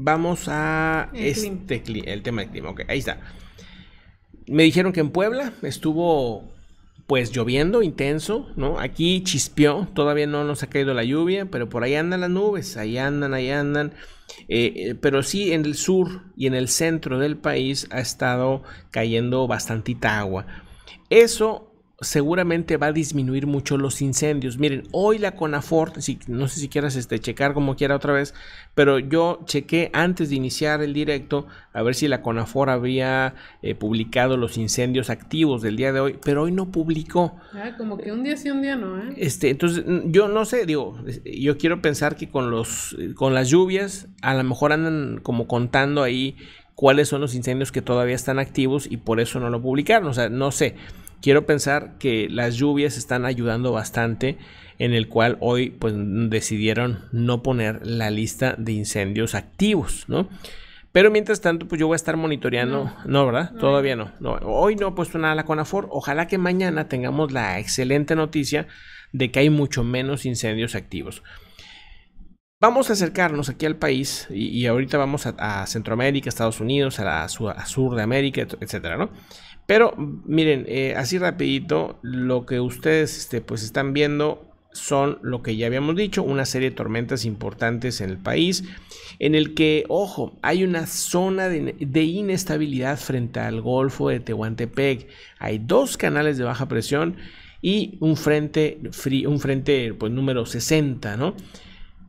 Vamos a el este el tema del clima. Ok, ahí está. Me dijeron que en Puebla estuvo pues lloviendo intenso, ¿no? Aquí chispeó, todavía no nos ha caído la lluvia, pero por ahí andan las nubes, ahí andan, ahí andan. Eh, eh, pero sí en el sur y en el centro del país ha estado cayendo bastantita agua. Eso seguramente va a disminuir mucho los incendios. Miren, hoy la CONAFORT, si, no sé si quieras este, checar como quiera otra vez, pero yo chequé antes de iniciar el directo a ver si la Conafor había eh, publicado los incendios activos del día de hoy, pero hoy no publicó. como que un día sí, un día no, ¿eh? Este, entonces, yo no sé, digo, yo quiero pensar que con, los, con las lluvias a lo mejor andan como contando ahí cuáles son los incendios que todavía están activos y por eso no lo publicaron, o sea, no sé quiero pensar que las lluvias están ayudando bastante en el cual hoy pues decidieron no poner la lista de incendios activos, ¿no? Pero mientras tanto, pues yo voy a estar monitoreando. No, ¿verdad? Todavía no, no. Hoy no he puesto nada a la CONAFOR. Ojalá que mañana tengamos la excelente noticia de que hay mucho menos incendios activos. Vamos a acercarnos aquí al país y, ahorita vamos a, Centroamérica, Estados Unidos, a, la, sur, de América, etcétera, ¿no? Pero miren, eh, así rapidito, lo que ustedes este, pues están viendo son lo que ya habíamos dicho, una serie de tormentas importantes en el país, en el que, ojo, hay una zona de, inestabilidad frente al Golfo de Tehuantepec. Hay dos canales de baja presión y un frente, un frente pues, número 60, ¿no?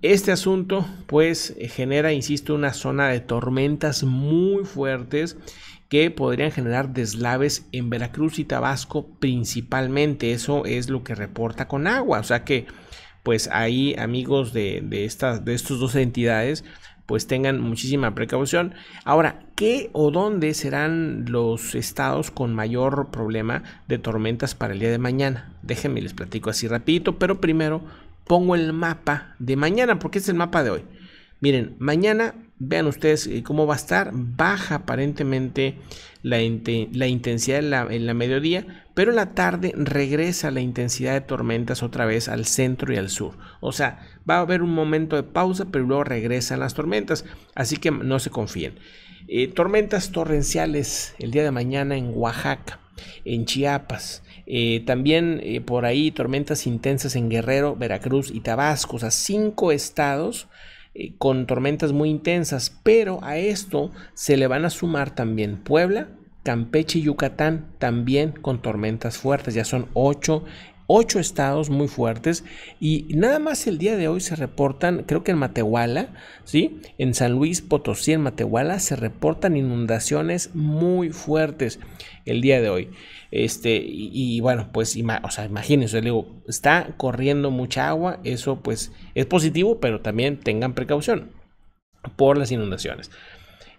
Este asunto pues eh, genera, insisto, una zona de tormentas muy fuertes que podrían generar deslaves en Veracruz y Tabasco principalmente. Eso es lo que reporta con agua. O sea que pues ahí amigos de, estas, de estas dos entidades pues tengan muchísima precaución. Ahora, ¿qué o dónde serán los estados con mayor problema de tormentas para el día de mañana? Déjenme les platico así rapidito, pero primero pongo el mapa de mañana, porque es el mapa de hoy. Miren, mañana vean ustedes eh, cómo va a estar. Baja aparentemente la, la intensidad en la, mediodía, pero en la tarde regresa la intensidad de tormentas otra vez al centro y al sur. O sea, va a haber un momento de pausa, pero luego regresan las tormentas. Así que no se confíen. Eh, tormentas torrenciales el día de mañana en Oaxaca en Chiapas. Eh, también eh, por ahí tormentas intensas en Guerrero, Veracruz y Tabasco. O sea, cinco estados eh, con tormentas muy intensas. Pero a esto se le van a sumar también Puebla, Campeche y Yucatán también con tormentas fuertes. Ya son ocho ocho estados muy fuertes y nada más el día de hoy se reportan, creo que en Matehuala, ¿sí? En San Luis Potosí, en Matehuala, se reportan inundaciones muy fuertes el día de hoy. Este, y, bueno, pues, o imagínense, digo, está corriendo mucha agua, eso pues es positivo, pero también tengan precaución por las inundaciones.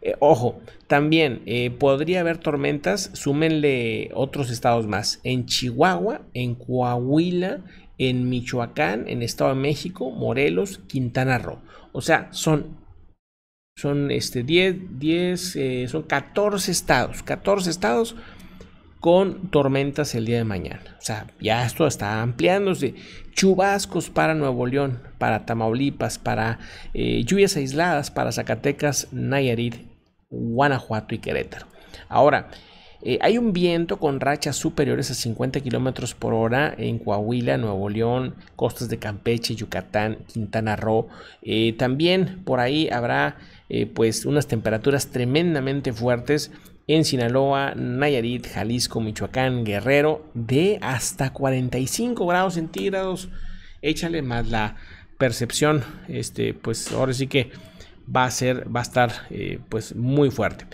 Eh, ojo, también eh, podría haber tormentas, súmenle otros estados más, en Chihuahua, en Coahuila, en Michoacán, en Estado de México, Morelos, Quintana Roo. O sea, son, son este 10, 10 eh, son 14 estados, 14 estados con tormentas el día de mañana. O sea, ya esto está ampliándose. Chubascos para Nuevo León, para Tamaulipas, para lluvias aisladas, para Zacatecas, Nayarit Guanajuato y Querétaro. Ahora, eh, hay un viento con rachas superiores a 50 kilómetros por hora en Coahuila, Nuevo León, costas de Campeche, Yucatán, Quintana Roo. Eh, también por ahí habrá eh, pues unas temperaturas tremendamente fuertes en Sinaloa, Nayarit, Jalisco, Michoacán, Guerrero, de hasta 45 grados centígrados. Échale más la percepción, este, pues ahora sí que va a ser, va a estar eh, pues muy fuerte.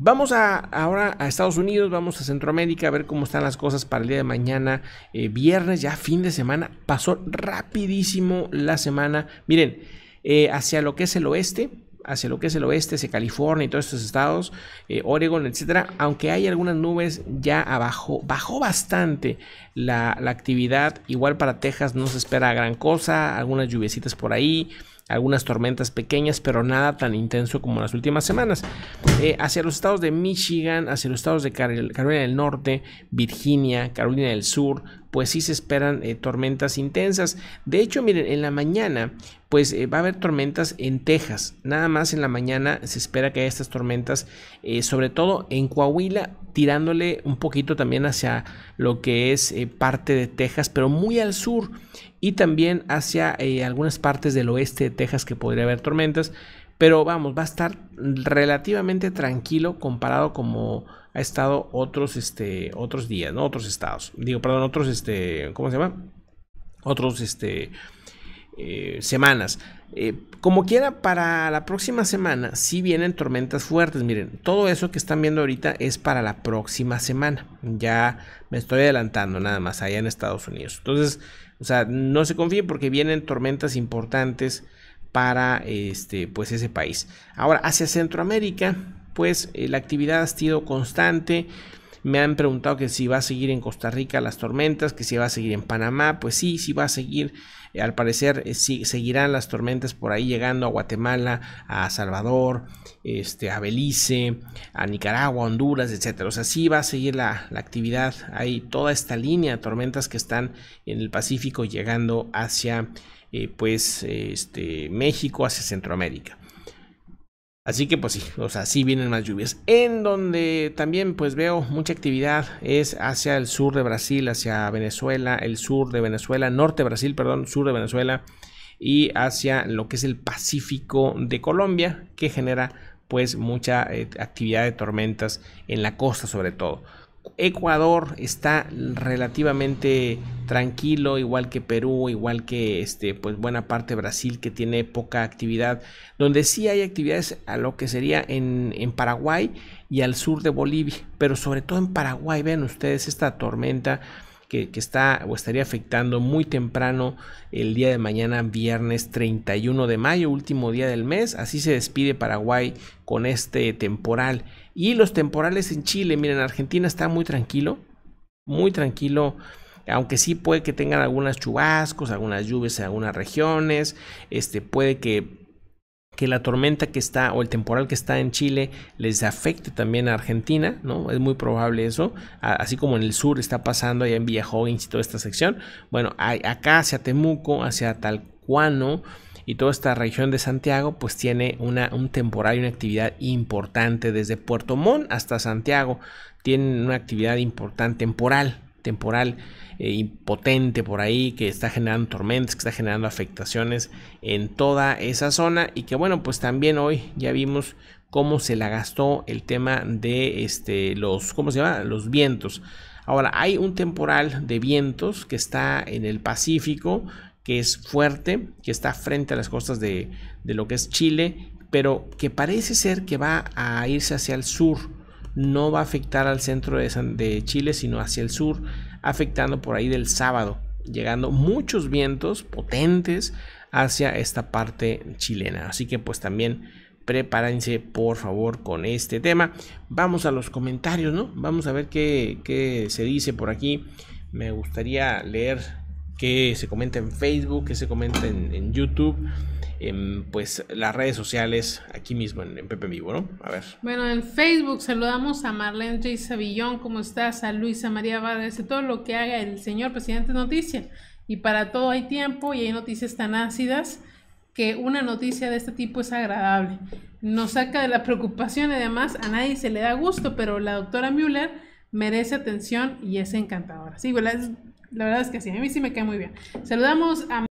Vamos a, ahora a Estados Unidos, vamos a Centroamérica a ver cómo están las cosas para el día de mañana, eh, viernes, ya fin de semana. Pasó rapidísimo la semana. Miren, eh, hacia lo que es el oeste, hacia lo que es el oeste, hacia California y todos estos estados, Oregon, etcétera. Aunque hay algunas nubes ya abajo, bajó bastante la, actividad. Igual para Texas no se espera gran cosa, algunas lluviecitas por ahí algunas tormentas pequeñas, pero nada tan intenso como las últimas semanas. Eh, hacia los estados de Michigan, hacia los estados de Carolina del Norte, Virginia, Carolina del Sur, pues sí se esperan eh, tormentas intensas. De hecho, miren, en la mañana, pues eh, va a haber tormentas en Texas. Nada más en la mañana se espera que haya estas tormentas, eh, sobre todo en Coahuila, tirándole un poquito también hacia lo que es parte de Texas, pero muy al sur y también hacia algunas partes del oeste de Texas que podría haber tormentas. Pero vamos, va a estar relativamente tranquilo comparado como ha estado otros, este, otros días, ¿no? Otros estados. Digo, perdón, otros, este, ¿cómo se llama? Otros, este, eh, semanas. Eh, como quiera, para la próxima semana sí vienen tormentas fuertes. Miren, todo eso que están viendo ahorita es para la próxima semana. Ya me estoy adelantando nada más allá en Estados Unidos. Entonces, o sea, no se confíen porque vienen tormentas importantes para este, pues ese país. Ahora, hacia Centroamérica, pues eh, la actividad ha sido constante. Me han preguntado que si va a seguir en Costa Rica las tormentas, que si va a seguir en Panamá. Pues sí, sí va a seguir. Eh, al parecer eh, sí, seguirán las tormentas por ahí llegando a Guatemala, a Salvador, este, a Belice, a Nicaragua, Honduras, etcétera. O sea, sí va a seguir la, actividad. Hay toda esta línea de tormentas que están en el Pacífico llegando hacia eh, pues este, México, hacia Centroamérica. Así que pues sí, o sea, sí vienen más lluvias. En donde también pues veo mucha actividad es hacia el sur de Brasil, hacia Venezuela, el sur de Venezuela, norte de Brasil, perdón, sur de Venezuela y hacia lo que es el Pacífico de Colombia que genera pues mucha eh, actividad de tormentas en la costa sobre todo. Ecuador está relativamente tranquilo, igual que Perú, igual que este, pues buena parte de Brasil que tiene poca actividad. Donde sí hay actividades a lo que sería en, en Paraguay y al sur de Bolivia, pero sobre todo en Paraguay, vean ustedes esta tormenta que, está o estaría afectando muy temprano el día de mañana, viernes 31 de mayo, último día del mes. Así se despide Paraguay con este temporal. Y los temporales en Chile, miren, Argentina está muy tranquilo, muy tranquilo aunque sí puede que tengan algunas chubascos, algunas lluvias en algunas regiones, este puede que que la tormenta que está o el temporal que está en Chile les afecte también a Argentina, ¿no? Es muy probable eso, así como en el sur está pasando allá en Villa Hoggins y toda esta sección. Bueno, acá hacia Temuco, hacia Talcuano y toda esta región de Santiago, pues tiene una, un temporal y una actividad importante desde Puerto Montt hasta Santiago. Tienen una actividad importante temporal, temporal eh, impotente por ahí que está generando tormentas, que está generando afectaciones en toda esa zona y que bueno, pues también hoy ya vimos cómo se la gastó el tema de este, los, ¿cómo se llama? Los vientos. Ahora, hay un temporal de vientos que está en el Pacífico, que es fuerte, que está frente a las costas de, de lo que es Chile, pero que parece ser que va a irse hacia el sur no va a afectar al centro de, de Chile, sino hacia el sur, afectando por ahí del sábado, llegando muchos vientos potentes hacia esta parte chilena. Así que pues también prepárense por favor con este tema. Vamos a los comentarios, ¿no? Vamos a ver qué, qué se dice por aquí. Me gustaría leer que se comenta en Facebook, que se comenta en, YouTube, en pues las redes sociales, aquí mismo en, Pepe Vivo, ¿no? A ver. Bueno, en Facebook saludamos a Marlene J. Savillón, ¿cómo estás? A Luisa María Vargas, todo lo que haga el señor presidente Noticia. Y para todo hay tiempo y hay noticias tan ácidas que una noticia de este tipo es agradable. Nos saca de la preocupación y además a nadie se le da gusto, pero la doctora Müller merece atención y es encantadora. Sí, bueno, la verdad es que sí, a mí sí me cae muy bien. Saludamos a